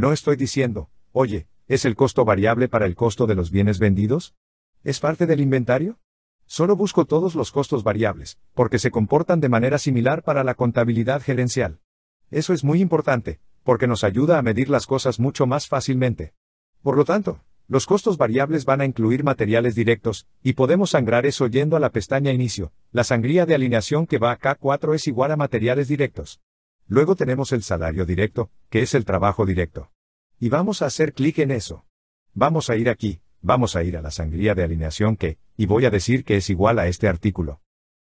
No estoy diciendo, oye, ¿es el costo variable para el costo de los bienes vendidos? ¿Es parte del inventario? Solo busco todos los costos variables, porque se comportan de manera similar para la contabilidad gerencial. Eso es muy importante, porque nos ayuda a medir las cosas mucho más fácilmente. Por lo tanto, los costos variables van a incluir materiales directos, y podemos sangrar eso yendo a la pestaña Inicio. La sangría de alineación que va a K4 es igual a materiales directos. Luego tenemos el salario directo, que es el trabajo directo. Y vamos a hacer clic en eso. Vamos a ir aquí, vamos a ir a la sangría de alineación que, y voy a decir que es igual a este artículo.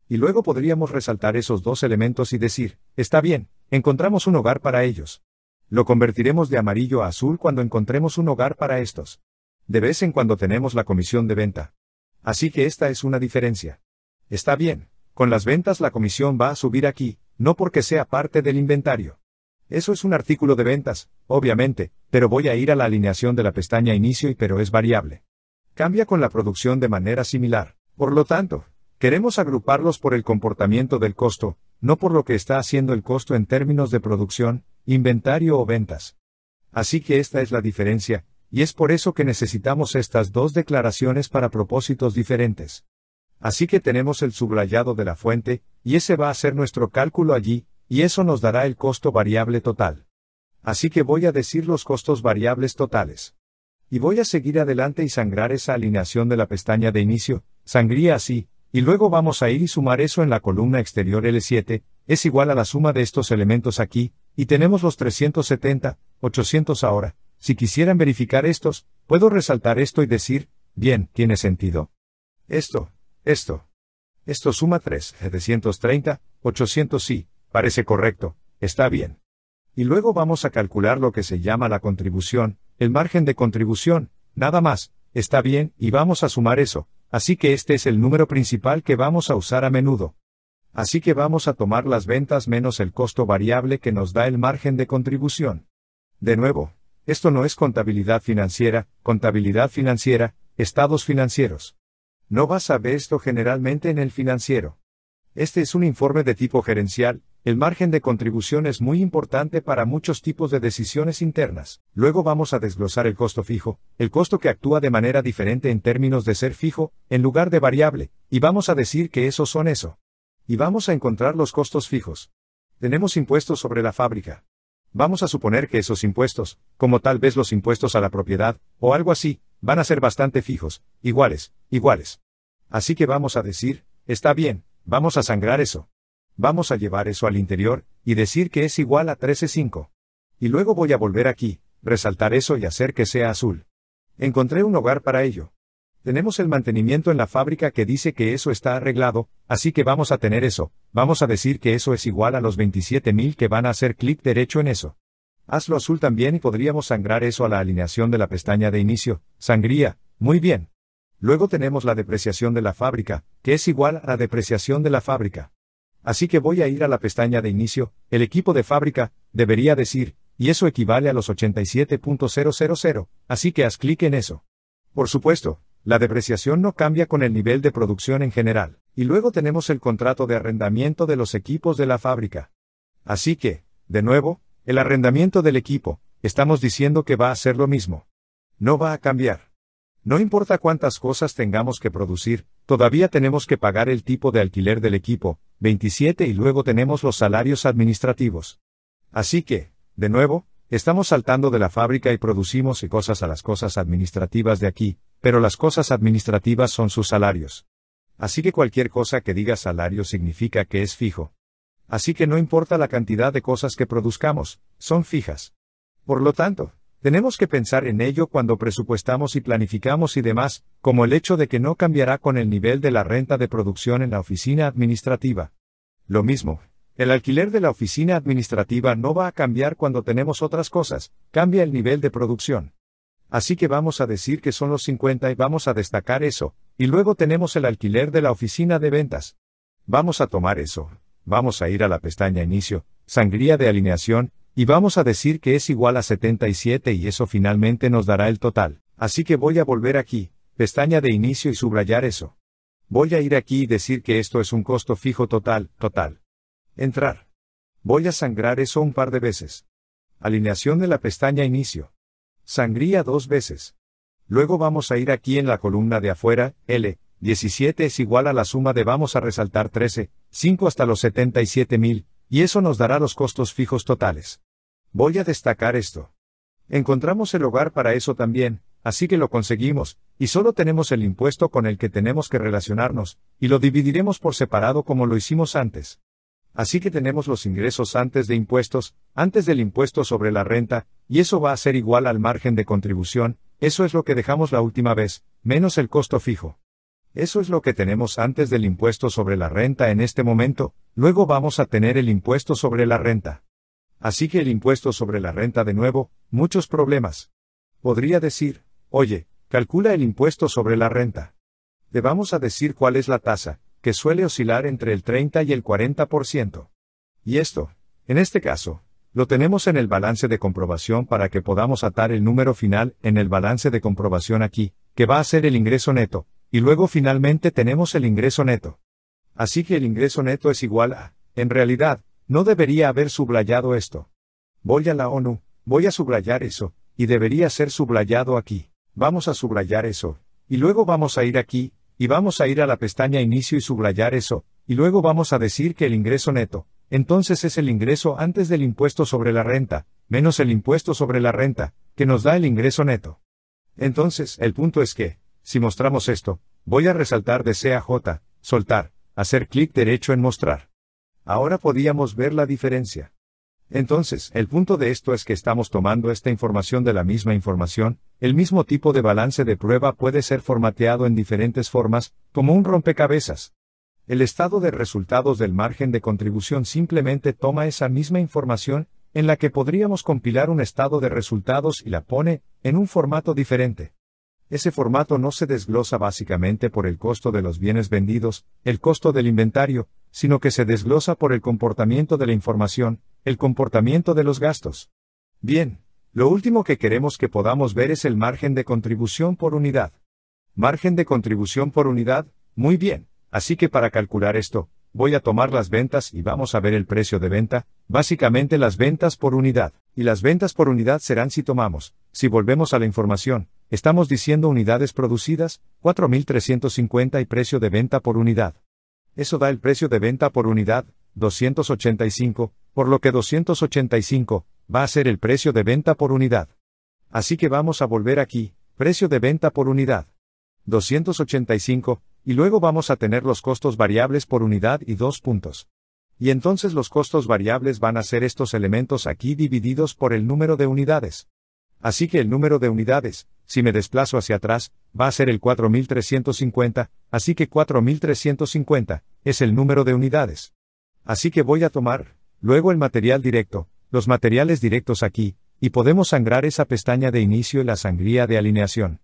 Y luego podríamos resaltar esos dos elementos y decir, está bien, encontramos un hogar para ellos. Lo convertiremos de amarillo a azul cuando encontremos un hogar para estos. De vez en cuando tenemos la comisión de venta. Así que esta es una diferencia. Está bien, con las ventas la comisión va a subir aquí, no porque sea parte del inventario. Eso es un artículo de ventas, obviamente, pero voy a ir a la alineación de la pestaña inicio y pero es variable. Cambia con la producción de manera similar. Por lo tanto, queremos agruparlos por el comportamiento del costo, no por lo que está haciendo el costo en términos de producción, inventario o ventas. Así que esta es la diferencia, y es por eso que necesitamos estas dos declaraciones para propósitos diferentes. Así que tenemos el subrayado de la fuente, y ese va a ser nuestro cálculo allí, y eso nos dará el costo variable total. Así que voy a decir los costos variables totales. Y voy a seguir adelante y sangrar esa alineación de la pestaña de inicio, sangría así, y luego vamos a ir y sumar eso en la columna exterior L7, es igual a la suma de estos elementos aquí, y tenemos los 370, 800 ahora. Si quisieran verificar estos, puedo resaltar esto y decir, bien, tiene sentido. Esto, esto. Esto suma 3, 730, 800 y, parece correcto, está bien. Y luego vamos a calcular lo que se llama la contribución, el margen de contribución, nada más, está bien, y vamos a sumar eso, así que este es el número principal que vamos a usar a menudo. Así que vamos a tomar las ventas menos el costo variable que nos da el margen de contribución. De nuevo, esto no es contabilidad financiera, contabilidad financiera, estados financieros. No vas a ver esto generalmente en el financiero. Este es un informe de tipo gerencial, el margen de contribución es muy importante para muchos tipos de decisiones internas. Luego vamos a desglosar el costo fijo, el costo que actúa de manera diferente en términos de ser fijo, en lugar de variable, y vamos a decir que esos son eso. Y vamos a encontrar los costos fijos. Tenemos impuestos sobre la fábrica. Vamos a suponer que esos impuestos, como tal vez los impuestos a la propiedad, o algo así, van a ser bastante fijos, iguales, iguales. Así que vamos a decir, está bien, vamos a sangrar eso. Vamos a llevar eso al interior, y decir que es igual a 13.5. Y luego voy a volver aquí, resaltar eso y hacer que sea azul. Encontré un hogar para ello. Tenemos el mantenimiento en la fábrica que dice que eso está arreglado, así que vamos a tener eso, vamos a decir que eso es igual a los 27.000 que van a hacer clic derecho en eso. Hazlo azul también y podríamos sangrar eso a la alineación de la pestaña de inicio. Sangría, muy bien. Luego tenemos la depreciación de la fábrica, que es igual a la depreciación de la fábrica. Así que voy a ir a la pestaña de inicio, el equipo de fábrica, debería decir, y eso equivale a los 87.000, así que haz clic en eso. Por supuesto, la depreciación no cambia con el nivel de producción en general, y luego tenemos el contrato de arrendamiento de los equipos de la fábrica. Así que, de nuevo, el arrendamiento del equipo, estamos diciendo que va a ser lo mismo. No va a cambiar. No importa cuántas cosas tengamos que producir, todavía tenemos que pagar el tipo de alquiler del equipo, 27 y luego tenemos los salarios administrativos. Así que, de nuevo, estamos saltando de la fábrica y producimos y cosas a las cosas administrativas de aquí, pero las cosas administrativas son sus salarios. Así que cualquier cosa que diga salario significa que es fijo. Así que no importa la cantidad de cosas que produzcamos, son fijas. Por lo tanto, tenemos que pensar en ello cuando presupuestamos y planificamos y demás, como el hecho de que no cambiará con el nivel de la renta de producción en la oficina administrativa. Lo mismo, el alquiler de la oficina administrativa no va a cambiar cuando tenemos otras cosas, cambia el nivel de producción. Así que vamos a decir que son los 50 y vamos a destacar eso, y luego tenemos el alquiler de la oficina de ventas. Vamos a tomar eso, vamos a ir a la pestaña Inicio, Sangría de alineación, y vamos a decir que es igual a 77 y eso finalmente nos dará el total. Así que voy a volver aquí, pestaña de inicio y subrayar eso. Voy a ir aquí y decir que esto es un costo fijo total, total. Entrar. Voy a sangrar eso un par de veces. Alineación de la pestaña inicio. Sangría dos veces. Luego vamos a ir aquí en la columna de afuera, L, 17 es igual a la suma de vamos a resaltar 13, 5 hasta los 77.000, y eso nos dará los costos fijos totales. Voy a destacar esto. Encontramos el hogar para eso también, así que lo conseguimos, y solo tenemos el impuesto con el que tenemos que relacionarnos, y lo dividiremos por separado como lo hicimos antes. Así que tenemos los ingresos antes de impuestos, antes del impuesto sobre la renta, y eso va a ser igual al margen de contribución, eso es lo que dejamos la última vez, menos el costo fijo. Eso es lo que tenemos antes del impuesto sobre la renta en este momento, luego vamos a tener el impuesto sobre la renta. Así que el impuesto sobre la renta de nuevo, muchos problemas. Podría decir, oye, calcula el impuesto sobre la renta. vamos a decir cuál es la tasa, que suele oscilar entre el 30 y el 40%. Y esto, en este caso, lo tenemos en el balance de comprobación para que podamos atar el número final en el balance de comprobación aquí, que va a ser el ingreso neto, y luego finalmente tenemos el ingreso neto. Así que el ingreso neto es igual a, en realidad, no debería haber subrayado esto. Voy a la ONU, voy a subrayar eso, y debería ser subrayado aquí. Vamos a subrayar eso. Y luego vamos a ir aquí, y vamos a ir a la pestaña Inicio y subrayar eso, y luego vamos a decir que el ingreso neto, entonces es el ingreso antes del impuesto sobre la renta, menos el impuesto sobre la renta, que nos da el ingreso neto. Entonces, el punto es que, si mostramos esto, voy a resaltar de C J, soltar, hacer clic derecho en mostrar. Ahora podíamos ver la diferencia. Entonces, el punto de esto es que estamos tomando esta información de la misma información, el mismo tipo de balance de prueba puede ser formateado en diferentes formas, como un rompecabezas. El estado de resultados del margen de contribución simplemente toma esa misma información, en la que podríamos compilar un estado de resultados y la pone, en un formato diferente. Ese formato no se desglosa básicamente por el costo de los bienes vendidos, el costo del inventario, sino que se desglosa por el comportamiento de la información, el comportamiento de los gastos. Bien, lo último que queremos que podamos ver es el margen de contribución por unidad. Margen de contribución por unidad, muy bien, así que para calcular esto, voy a tomar las ventas y vamos a ver el precio de venta, básicamente las ventas por unidad, y las ventas por unidad serán si tomamos, si volvemos a la información, Estamos diciendo unidades producidas, 4.350 y precio de venta por unidad. Eso da el precio de venta por unidad, 285, por lo que 285, va a ser el precio de venta por unidad. Así que vamos a volver aquí, precio de venta por unidad. 285, y luego vamos a tener los costos variables por unidad y dos puntos. Y entonces los costos variables van a ser estos elementos aquí divididos por el número de unidades. Así que el número de unidades, si me desplazo hacia atrás, va a ser el 4350, así que 4350 es el número de unidades. Así que voy a tomar, luego el material directo, los materiales directos aquí, y podemos sangrar esa pestaña de inicio y la sangría de alineación.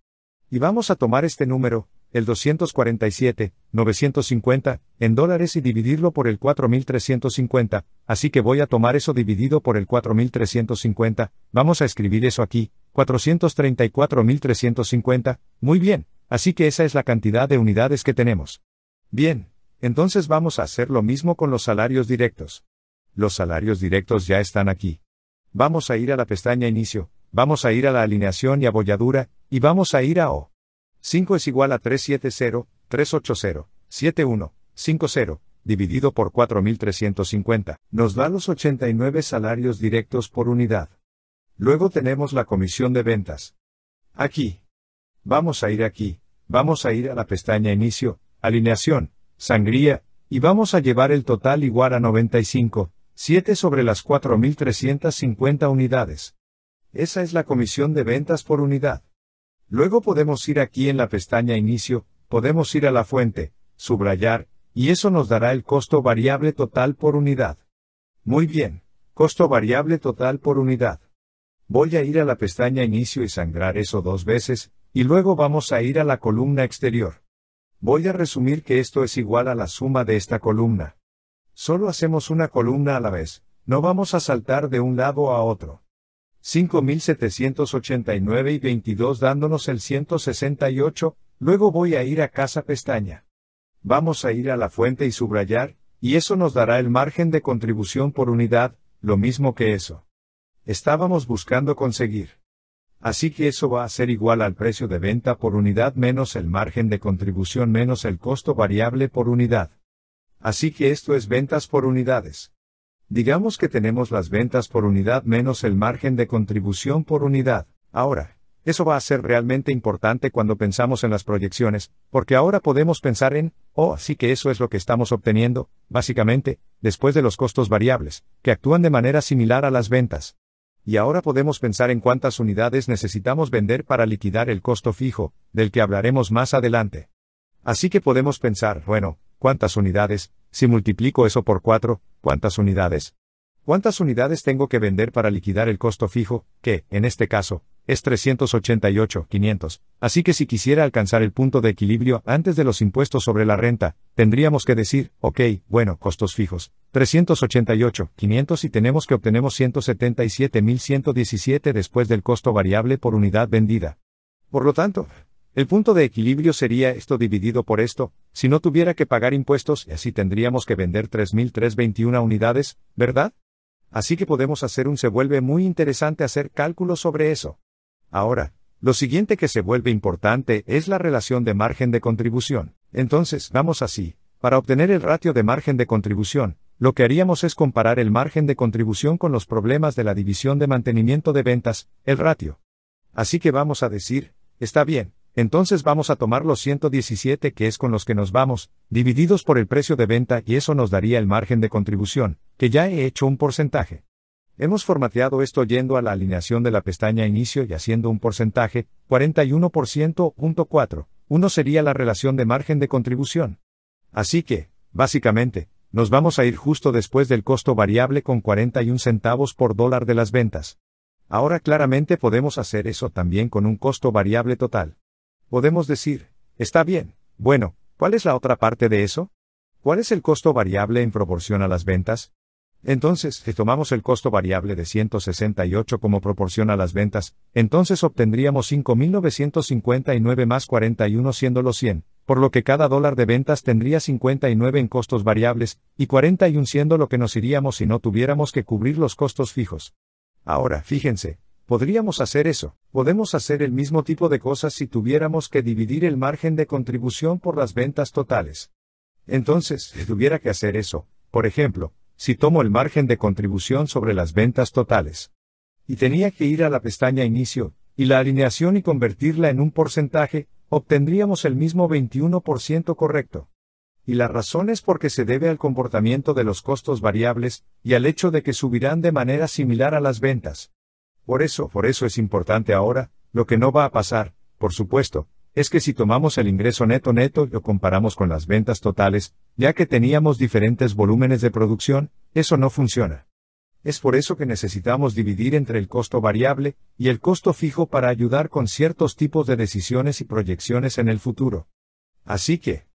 Y vamos a tomar este número, el 247, 950, en dólares y dividirlo por el 4350, así que voy a tomar eso dividido por el 4350, vamos a escribir eso aquí, 434.350, muy bien, así que esa es la cantidad de unidades que tenemos. Bien, entonces vamos a hacer lo mismo con los salarios directos. Los salarios directos ya están aquí. Vamos a ir a la pestaña Inicio, vamos a ir a la alineación y abolladura, y vamos a ir a O. 5 es igual a 370, 380, 71, 50, dividido por 4.350, nos da los 89 salarios directos por unidad. Luego tenemos la comisión de ventas. Aquí. Vamos a ir aquí, vamos a ir a la pestaña Inicio, Alineación, Sangría, y vamos a llevar el total igual a 95, 7 sobre las 4.350 unidades. Esa es la comisión de ventas por unidad. Luego podemos ir aquí en la pestaña Inicio, podemos ir a la fuente, subrayar, y eso nos dará el costo variable total por unidad. Muy bien, costo variable total por unidad. Voy a ir a la pestaña inicio y sangrar eso dos veces, y luego vamos a ir a la columna exterior. Voy a resumir que esto es igual a la suma de esta columna. Solo hacemos una columna a la vez, no vamos a saltar de un lado a otro. 5789 y 22 dándonos el 168, luego voy a ir a casa pestaña. Vamos a ir a la fuente y subrayar, y eso nos dará el margen de contribución por unidad, lo mismo que eso estábamos buscando conseguir. Así que eso va a ser igual al precio de venta por unidad menos el margen de contribución menos el costo variable por unidad. Así que esto es ventas por unidades. Digamos que tenemos las ventas por unidad menos el margen de contribución por unidad. Ahora, eso va a ser realmente importante cuando pensamos en las proyecciones, porque ahora podemos pensar en, oh, así que eso es lo que estamos obteniendo, básicamente, después de los costos variables, que actúan de manera similar a las ventas. Y ahora podemos pensar en cuántas unidades necesitamos vender para liquidar el costo fijo, del que hablaremos más adelante. Así que podemos pensar, bueno, ¿cuántas unidades? Si multiplico eso por 4, ¿cuántas unidades? ¿Cuántas unidades tengo que vender para liquidar el costo fijo, que, en este caso, es 388.500, así que si quisiera alcanzar el punto de equilibrio antes de los impuestos sobre la renta, tendríamos que decir, ok, bueno, costos fijos, 388.500 y tenemos que obtenemos 177.117 después del costo variable por unidad vendida. Por lo tanto, el punto de equilibrio sería esto dividido por esto, si no tuviera que pagar impuestos y así tendríamos que vender 3.321 unidades, ¿verdad? Así que podemos hacer un se vuelve muy interesante hacer cálculos sobre eso. Ahora, lo siguiente que se vuelve importante es la relación de margen de contribución. Entonces, vamos así. Para obtener el ratio de margen de contribución, lo que haríamos es comparar el margen de contribución con los problemas de la división de mantenimiento de ventas, el ratio. Así que vamos a decir, está bien, entonces vamos a tomar los 117 que es con los que nos vamos, divididos por el precio de venta y eso nos daría el margen de contribución, que ya he hecho un porcentaje. Hemos formateado esto yendo a la alineación de la pestaña Inicio y haciendo un porcentaje, 41%.4. Uno sería la relación de margen de contribución. Así que, básicamente, nos vamos a ir justo después del costo variable con 41 centavos por dólar de las ventas. Ahora claramente podemos hacer eso también con un costo variable total. Podemos decir, está bien, bueno, ¿cuál es la otra parte de eso? ¿Cuál es el costo variable en proporción a las ventas? Entonces, si tomamos el costo variable de 168 como proporción a las ventas, entonces obtendríamos 5.959 más 41 siendo los 100, por lo que cada dólar de ventas tendría 59 en costos variables, y 41 siendo lo que nos iríamos si no tuviéramos que cubrir los costos fijos. Ahora, fíjense, podríamos hacer eso, podemos hacer el mismo tipo de cosas si tuviéramos que dividir el margen de contribución por las ventas totales. Entonces, si tuviera que hacer eso, por ejemplo, si tomo el margen de contribución sobre las ventas totales. Y tenía que ir a la pestaña Inicio, y la alineación y convertirla en un porcentaje, obtendríamos el mismo 21% correcto. Y la razón es porque se debe al comportamiento de los costos variables, y al hecho de que subirán de manera similar a las ventas. Por eso, por eso es importante ahora, lo que no va a pasar, por supuesto, es que si tomamos el ingreso neto neto y lo comparamos con las ventas totales, ya que teníamos diferentes volúmenes de producción, eso no funciona. Es por eso que necesitamos dividir entre el costo variable y el costo fijo para ayudar con ciertos tipos de decisiones y proyecciones en el futuro. Así que,